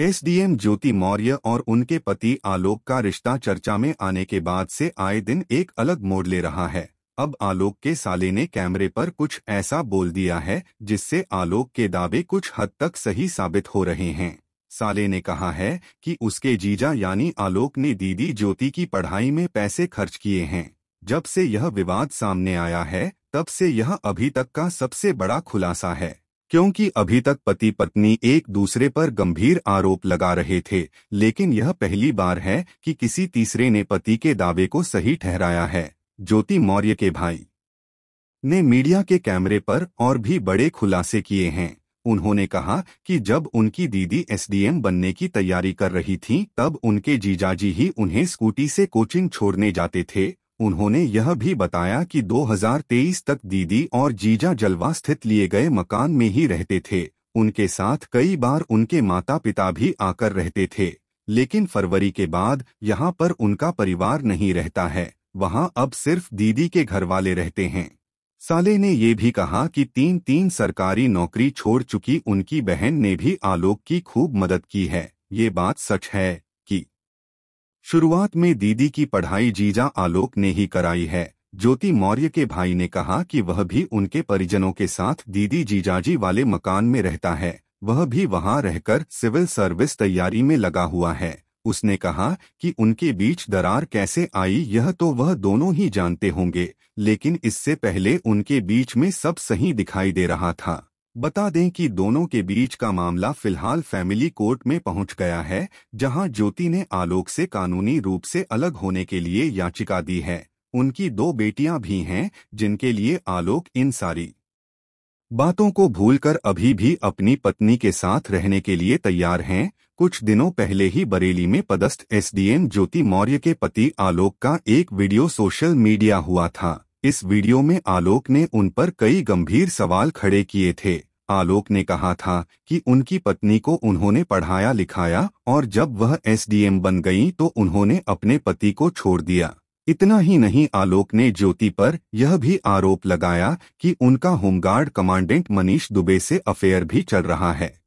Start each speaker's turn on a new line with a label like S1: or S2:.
S1: SDM ज्योति मौर्य और उनके पति आलोक का रिश्ता चर्चा में आने के बाद से आए दिन एक अलग मोड़ ले रहा है अब आलोक के साले ने कैमरे पर कुछ ऐसा बोल दिया है जिससे आलोक के दावे कुछ हद तक सही साबित हो रहे हैं साले ने कहा है कि उसके जीजा यानी आलोक ने दीदी ज्योति की पढ़ाई में पैसे खर्च किए हैं जब से यह विवाद सामने आया है तब से यह अभी तक का सबसे बड़ा खुलासा है क्योंकि अभी तक पति पत्नी एक दूसरे पर गंभीर आरोप लगा रहे थे लेकिन यह पहली बार है कि किसी तीसरे ने पति के दावे को सही ठहराया है ज्योति मौर्य के भाई ने मीडिया के कैमरे पर और भी बड़े खुलासे किए हैं उन्होंने कहा कि जब उनकी दीदी एसडीएम बनने की तैयारी कर रही थीं, तब उनके जीजाजी ही उन्हें स्कूटी से कोचिंग छोड़ने जाते थे उन्होंने यह भी बताया कि 2023 तक दीदी और जीजा जलवा स्थित लिए गए मकान में ही रहते थे उनके साथ कई बार उनके माता पिता भी आकर रहते थे लेकिन फरवरी के बाद यहाँ पर उनका परिवार नहीं रहता है वहाँ अब सिर्फ दीदी के घर वाले रहते हैं साले ने ये भी कहा कि तीन तीन सरकारी नौकरी छोड़ चुकी उनकी बहन ने भी आलोक की खूब मदद की है ये बात सच है शुरुआत में दीदी की पढ़ाई जीजा आलोक ने ही कराई है ज्योति मौर्य के भाई ने कहा कि वह भी उनके परिजनों के साथ दीदी जीजाजी वाले मकान में रहता है वह भी वहां रहकर सिविल सर्विस तैयारी में लगा हुआ है उसने कहा कि उनके बीच दरार कैसे आई यह तो वह दोनों ही जानते होंगे लेकिन इससे पहले उनके बीच में सब सही दिखाई दे रहा था बता दें कि दोनों के बीच का मामला फिलहाल फैमिली कोर्ट में पहुंच गया है जहां ज्योति ने आलोक से कानूनी रूप से अलग होने के लिए याचिका दी है उनकी दो बेटियां भी हैं जिनके लिए आलोक इन सारी बातों को भूलकर अभी भी अपनी पत्नी के साथ रहने के लिए तैयार हैं कुछ दिनों पहले ही बरेली में पदस्थ एसडीएम ज्योति मौर्य के पति आलोक का एक वीडियो सोशल मीडिया हुआ था इस वीडियो में आलोक ने उन पर कई गंभीर सवाल खड़े किए थे आलोक ने कहा था कि उनकी पत्नी को उन्होंने पढ़ाया लिखाया और जब वह एसडीएम बन गई तो उन्होंने अपने पति को छोड़ दिया इतना ही नहीं आलोक ने ज्योति पर यह भी आरोप लगाया कि उनका होमगार्ड कमांडेंट मनीष दुबे से अफेयर भी चल रहा है